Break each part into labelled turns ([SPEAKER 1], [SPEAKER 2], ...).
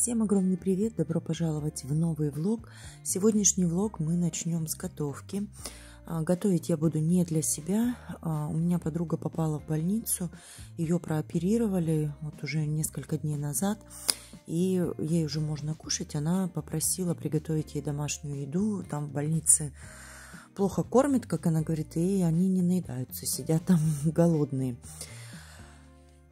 [SPEAKER 1] Всем огромный привет, добро пожаловать в новый влог. Сегодняшний влог мы начнем с готовки. А, готовить я буду не для себя. А, у меня подруга попала в больницу, ее прооперировали вот уже несколько дней назад, и ей уже можно кушать. Она попросила приготовить ей домашнюю еду, там в больнице плохо кормят, как она говорит, и они не наедаются, сидят там голодные. голодные.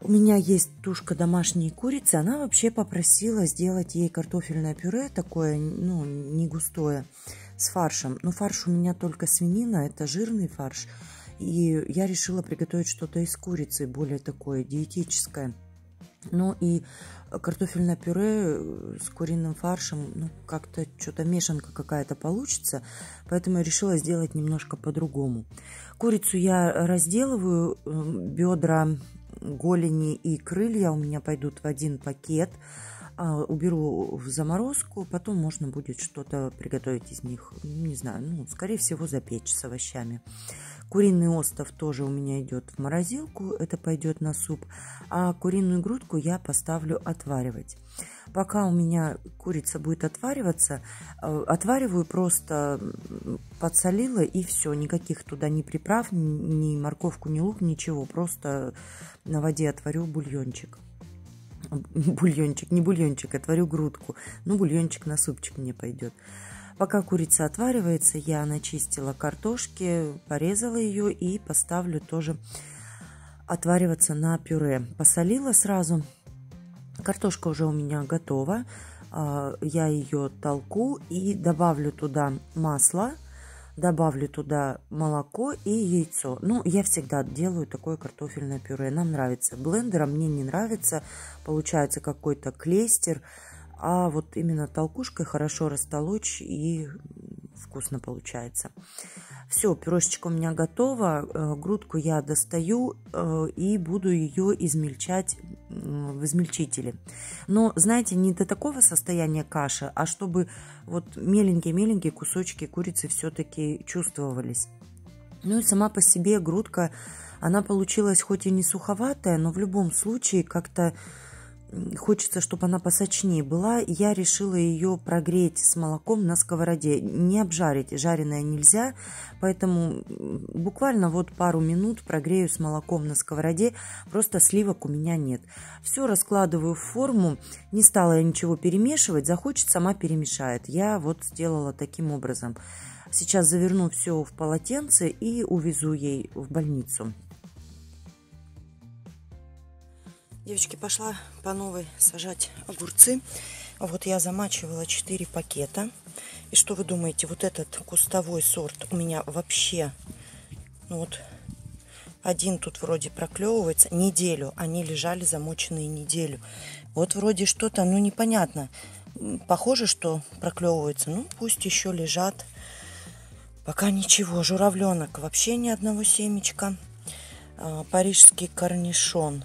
[SPEAKER 1] У меня есть тушка домашней курицы. Она вообще попросила сделать ей картофельное пюре, такое, ну, не густое, с фаршем. Но фарш у меня только свинина, это жирный фарш. И я решила приготовить что-то из курицы, более такое диетическое. Ну и картофельное пюре э, с куриным фаршем, ну как-то что-то мешанка какая-то получится, поэтому я решила сделать немножко по-другому. Курицу я разделываю, э, бедра голени и крылья у меня пойдут в один пакет. А, уберу в заморозку, потом можно будет что-то приготовить из них, не знаю, ну, скорее всего, запечь с овощами. Куриный остов тоже у меня идет в морозилку, это пойдет на суп, а куриную грудку я поставлю отваривать. Пока у меня курица будет отвариваться, э, отвариваю просто подсолила и все. Никаких туда ни приправ, ни морковку, ни лук, ничего. Просто на воде отварю бульончик. Бульончик, не бульончик, отварю грудку. Ну, бульончик на супчик мне пойдет. Пока курица отваривается, я начистила картошки, порезала ее и поставлю тоже отвариваться на пюре. Посолила сразу, Картошка уже у меня готова. А, я ее толку и добавлю туда масло, добавлю туда молоко и яйцо. Ну, я всегда делаю такое картофельное пюре. Нам нравится блендером, а мне не нравится. Получается какой-то клейстер. А вот именно толкушкой хорошо растолочь и вкусно получается. Все, пюрешечка у меня готова. Э, грудку я достаю э, и буду ее измельчать в измельчителе. Но, знаете, не до такого состояния каши, а чтобы вот меленькие-меленькие кусочки курицы все-таки чувствовались. Ну и сама по себе грудка, она получилась хоть и не суховатая, но в любом случае как-то хочется, чтобы она посочнее была. Я решила ее прогреть с молоком на сковороде. Не обжарить, жареное нельзя, поэтому буквально вот пару минут прогрею с молоком на сковороде. Просто сливок у меня нет. Все раскладываю в форму. Не стала я ничего перемешивать. Захочет, сама перемешает. Я вот сделала таким образом. Сейчас заверну все в полотенце и увезу ей в больницу. Девочки, пошла по новой сажать огурцы. Вот я замачивала 4 пакета. И что вы думаете, вот этот кустовой сорт у меня вообще... Ну вот, один тут вроде проклевывается. Неделю они лежали замоченные неделю. Вот вроде что-то, ну непонятно. Похоже, что проклевывается. Ну пусть еще лежат. Пока ничего. Журавленок вообще ни одного семечка. А, парижский корнишон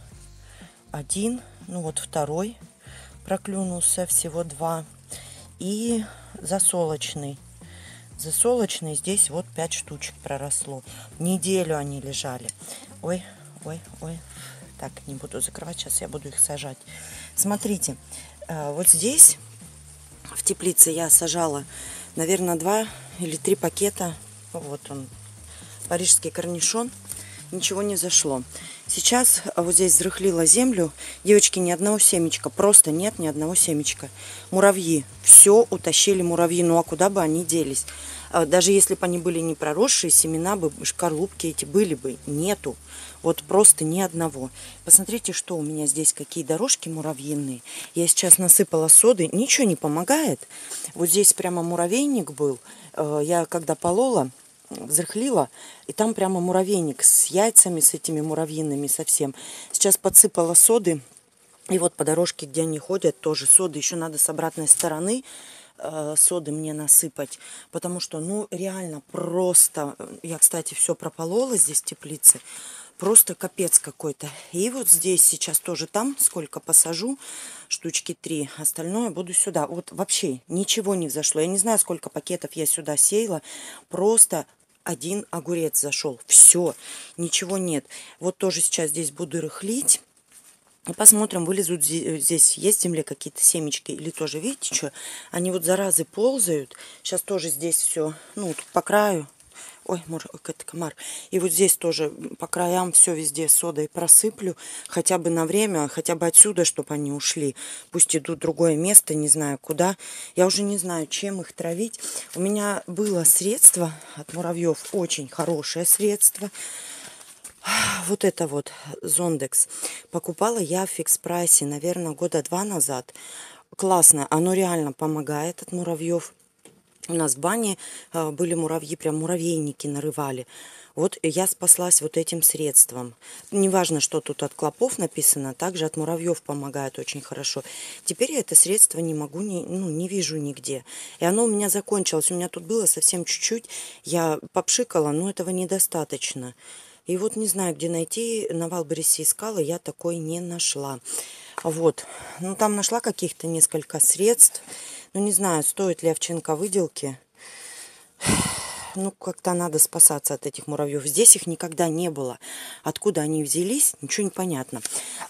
[SPEAKER 1] один, ну вот второй проклюнулся, всего два. И засолочный. Засолочный здесь вот 5 штучек проросло. Неделю они лежали. Ой, ой, ой. Так, не буду закрывать, сейчас я буду их сажать. Смотрите, э, вот здесь в теплице я сажала, наверное, два или три пакета. Вот он, парижский корнишон. Ничего не зашло. Сейчас а, вот здесь взрыхлила землю. Девочки, ни одного семечка. Просто нет ни одного семечка. Муравьи. Все утащили муравьи. Ну а куда бы они делись? А, даже если бы они были не проросшие, семена бы, коробки эти были бы. Нету. Вот просто ни одного. Посмотрите, что у меня здесь, какие дорожки муравьиные. Я сейчас насыпала соды. Ничего не помогает. Вот здесь прямо муравейник был. А, я когда полола, взрыхлила, и там прямо муравейник с яйцами, с этими муравьиными совсем. Сейчас подсыпала соды, и вот по дорожке, где они ходят, тоже соды. Еще надо с обратной стороны э, соды мне насыпать, потому что, ну, реально просто... Э, я, кстати, все прополола здесь теплицы. Просто капец какой-то. И вот здесь сейчас тоже там, сколько посажу, штучки 3. Остальное буду сюда. Вот вообще ничего не взошло. Я не знаю, сколько пакетов я сюда сеяла. Просто один огурец зашел. Все, ничего нет. Вот тоже сейчас здесь буду рыхлить. И посмотрим, вылезут здесь, есть в земле какие-то семечки или тоже, видите, что? Они вот заразы ползают. Сейчас тоже здесь все, ну, по краю Ой, это комар. И вот здесь тоже по краям все везде содой просыплю. Хотя бы на время, хотя бы отсюда, чтобы они ушли. Пусть идут в другое место, не знаю куда. Я уже не знаю, чем их травить. У меня было средство от муравьев. Очень хорошее средство. Вот это вот Зондекс. Покупала я в фикс-прайсе, наверное, года два назад. Классно. Оно реально помогает от муравьев у нас в бане а, были муравьи, прям муравейники нарывали. Вот я спаслась вот этим средством. Неважно, что тут от клопов написано, также от муравьев помогает очень хорошо. Теперь я это средство не могу, не, ну, не вижу нигде. И оно у меня закончилось. У меня тут было совсем чуть-чуть. Я попшикала, но этого недостаточно. И вот не знаю, где найти. На Валбересе искала, я такой не нашла. Вот. Ну, там нашла каких-то несколько средств. Ну, не знаю, стоит ли овчинка выделки. Ну, как-то надо спасаться от этих муравьев. Здесь их никогда не было. Откуда они взялись, ничего не понятно.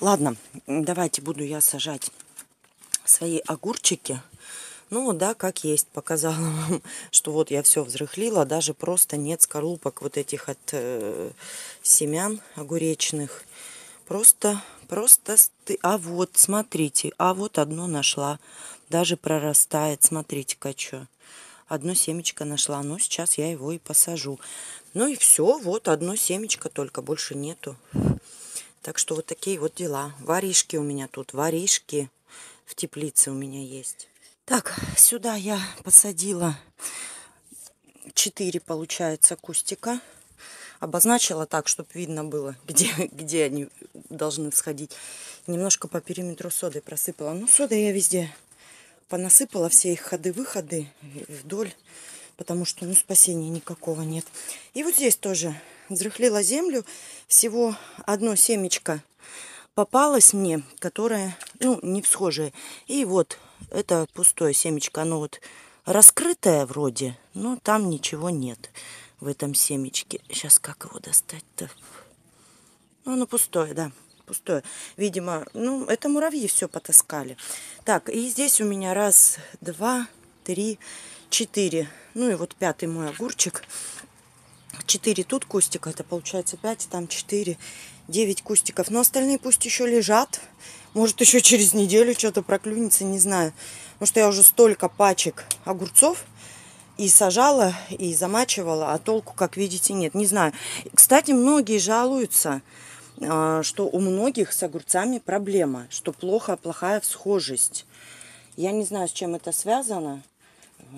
[SPEAKER 1] Ладно, давайте буду я сажать свои огурчики. Ну да, как есть, показала вам, что вот я все взрыхлила, даже просто нет скорлупок вот этих от э, семян огуречных. Просто Просто сты... А вот, смотрите, а вот одно нашла. Даже прорастает, смотрите-ка, что. Одно семечко нашла. Ну, сейчас я его и посажу. Ну и все, вот одно семечко только, больше нету. Так что вот такие вот дела. Воришки у меня тут, воришки в теплице у меня есть. Так, сюда я посадила 4, получается, кустика обозначила так, чтобы видно было, где, где они должны всходить. Немножко по периметру соды просыпала. Ну, сода я везде понасыпала, все их ходы-выходы вдоль, потому что, ну, спасения никакого нет. И вот здесь тоже взрыхлила землю. Всего одно семечко попалось мне, которое, ну, не всхожее. И вот это пустое семечко, оно вот раскрытое вроде, но там ничего нет в этом семечке. Сейчас как его достать-то? Ну, оно пустое, да, пустое. Видимо, ну, это муравьи все потаскали. Так, и здесь у меня раз, два, три, четыре. Ну, и вот пятый мой огурчик. Четыре тут кустика, это получается пять, там четыре, девять кустиков. Но остальные пусть еще лежат. Может, еще через неделю что-то проклюнется, не знаю. Потому что я уже столько пачек огурцов и сажала, и замачивала, а толку, как видите, нет. Не знаю. Кстати, многие жалуются, а, что у многих с огурцами проблема, что плохо, плохая всхожесть. Я не знаю, с чем это связано,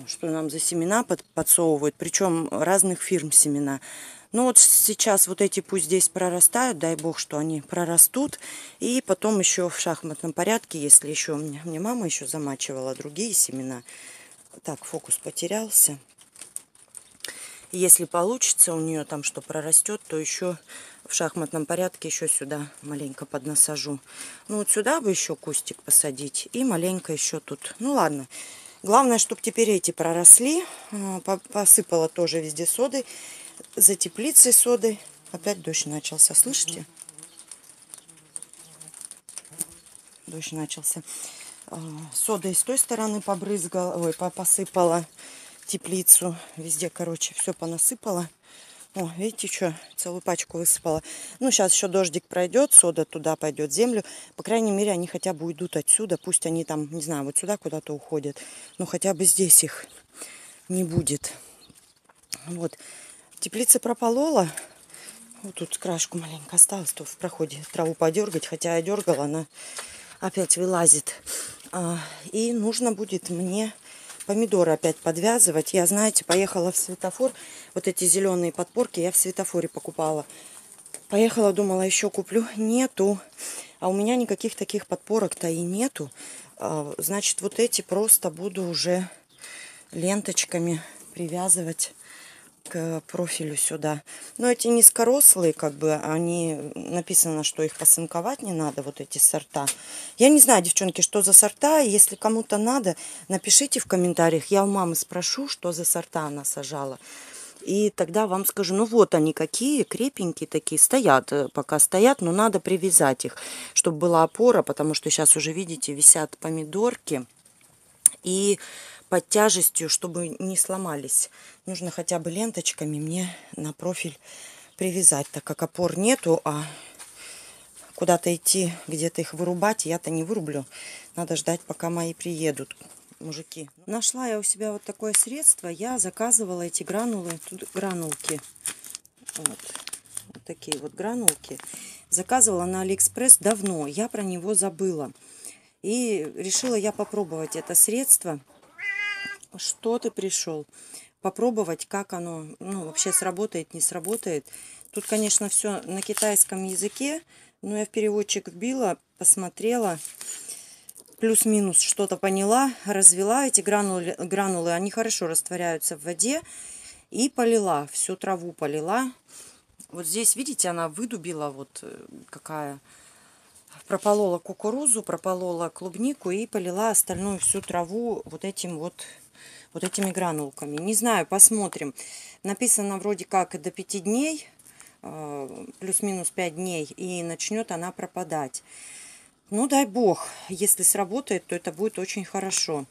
[SPEAKER 1] что нам за семена под, подсовывают, причем разных фирм семена. Но ну вот сейчас вот эти пусть здесь прорастают, дай бог, что они прорастут. И потом еще в шахматном порядке, если еще, мне, мне мама еще замачивала другие семена, так, фокус потерялся. Если получится у нее там что прорастет, то еще в шахматном порядке еще сюда маленько поднасажу. Ну вот сюда бы еще кустик посадить и маленько еще тут. Ну ладно. Главное, чтобы теперь эти проросли. А, посыпала тоже везде соды За теплицей соды. Опять дождь начался, слышите? Дождь начался. А, Содой с той стороны побрызгала, ой, посыпала теплицу. Везде, короче, все понасыпала. О, видите, что? Целую пачку высыпала. Ну, сейчас еще дождик пройдет, сода туда пойдет, землю. По крайней мере, они хотя бы уйдут отсюда. Пусть они там, не знаю, вот сюда куда-то уходят. Но хотя бы здесь их не будет. Вот. Теплица прополола. Вот тут крашку маленько осталось, то в проходе траву подергать. Хотя я дергала, она опять вылазит. А, и нужно будет мне помидоры опять подвязывать. Я, знаете, поехала в светофор. Вот эти зеленые подпорки я в светофоре покупала. Поехала, думала, еще куплю. Нету. А у меня никаких таких подпорок-то и нету. А, значит, вот эти просто буду уже ленточками привязывать к профилю сюда. Но эти низкорослые, как бы, они написано, что их посынковать не надо, вот эти сорта. Я не знаю, девчонки, что за сорта. Если кому-то надо, напишите в комментариях. Я у мамы спрошу, что за сорта она сажала. И тогда вам скажу, ну вот они какие, крепенькие такие, стоят, э, пока стоят, но надо привязать их, чтобы была опора, потому что сейчас уже, видите, висят помидорки. И под тяжестью, чтобы не сломались. Нужно хотя бы ленточками мне на профиль привязать, так как опор нету, а куда-то идти, где-то их вырубать, я-то не вырублю. Надо ждать, пока мои приедут мужики. Нашла я у себя вот такое средство. Я заказывала эти гранулы, тут гранулки. Вот. вот такие вот гранулки. Заказывала на Алиэкспресс давно. Я про него забыла. И решила я попробовать это средство что ты пришел. Попробовать, как оно ну, вообще сработает, не сработает. Тут, конечно, все на китайском языке, но я в переводчик вбила, посмотрела, плюс-минус что-то поняла, развела эти гранулы, гранулы, они хорошо растворяются в воде, и полила, всю траву полила. Вот здесь, видите, она выдубила, вот э, какая прополола кукурузу, прополола клубнику и полила остальную всю траву вот этим вот вот этими гранулками. Не знаю, посмотрим. Написано вроде как до 5 дней, э, плюс-минус 5 дней, и начнет она пропадать. Ну, дай бог, если сработает, то это будет очень хорошо.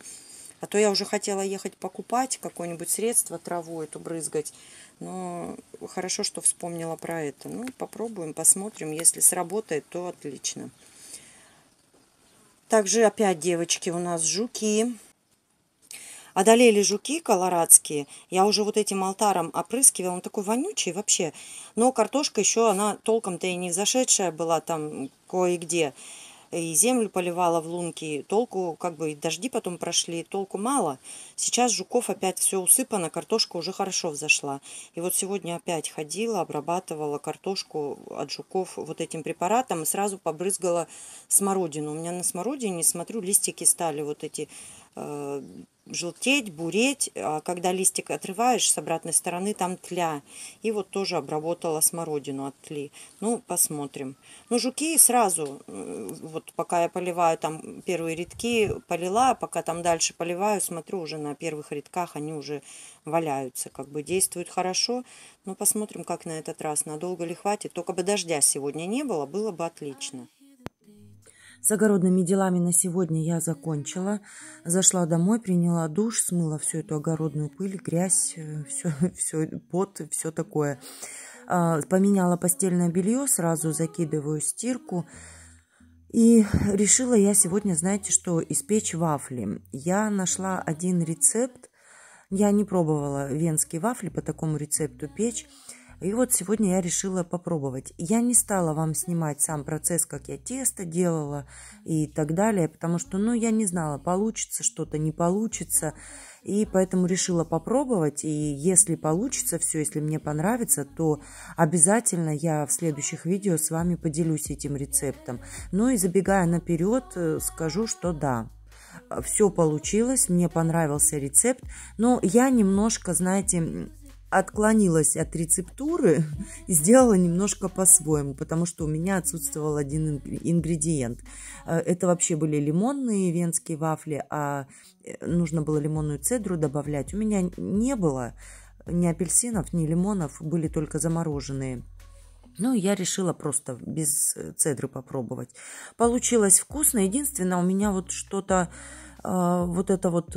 [SPEAKER 1] А то я уже хотела ехать покупать какое-нибудь средство, траву эту брызгать. Но хорошо, что вспомнила про это. Ну, попробуем, посмотрим. Если сработает, то отлично. Также опять, девочки, у нас жуки одолели жуки колорадские. Я уже вот этим алтаром опрыскивала, он такой вонючий вообще. Но картошка еще, она толком-то и не зашедшая была там кое-где. И землю поливала в лунки. Толку, как бы и дожди потом прошли, толку мало. Сейчас жуков опять все усыпано, картошка уже хорошо взошла. И вот сегодня опять ходила, обрабатывала картошку от жуков вот этим препаратом и сразу побрызгала смородину. У меня на смородине, смотрю, листики стали вот эти Э, желтеть, буреть, а когда листик отрываешь с обратной стороны, там тля. И вот тоже обработала смородину от тли. Ну, посмотрим. Ну, жуки сразу, э, вот пока я поливаю там первые рядки, полила, а пока там дальше поливаю, смотрю уже на первых рядках, они уже валяются, как бы действуют хорошо. Но ну, посмотрим, как на этот раз, надолго ли хватит. Только бы дождя сегодня не было, было бы отлично. С огородными делами на сегодня я закончила. Зашла домой, приняла душ, смыла всю эту огородную пыль, грязь, все, э, все, пот, все такое. А, поменяла постельное белье, сразу закидываю стирку. И решила я сегодня, знаете что, испечь вафли. Я нашла один рецепт. Я не пробовала венские вафли по такому рецепту печь. И вот сегодня я решила попробовать. Я не стала вам снимать сам процесс, как я тесто делала и так далее, потому что, ну, я не знала, получится что-то, не получится. И поэтому решила попробовать. И если получится все, если мне понравится, то обязательно я в следующих видео с вами поделюсь этим рецептом. Ну и забегая наперед, э, скажу, что да, все получилось, мне понравился рецепт, но я немножко, знаете, отклонилась от рецептуры, сделала немножко по-своему, потому что у меня отсутствовал один ингредиент. Э, это вообще были лимонные венские вафли, а э, нужно было лимонную цедру добавлять. У меня не было ни апельсинов, ни лимонов, были только замороженные. Ну, я решила просто без э, цедры попробовать. Получилось вкусно. Единственное, у меня вот что-то, вот это вот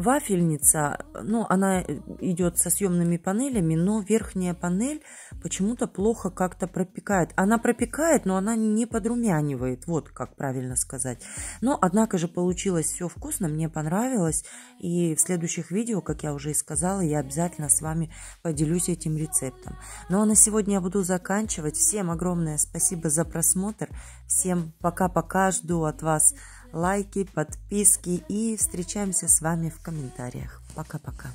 [SPEAKER 1] вафельница, ну, она идет со съемными панелями, но верхняя панель почему-то плохо как-то пропекает. Она пропекает, но она не подрумянивает, вот как правильно сказать. Но, однако же, получилось все вкусно, мне понравилось. И в следующих видео, как я уже и сказала, я обязательно с вами поделюсь этим рецептом. Ну, а на сегодня я буду заканчивать. Всем огромное спасибо за просмотр. Всем пока-пока, жду от вас лайки, подписки и встречаемся с вами в комментариях. Пока-пока.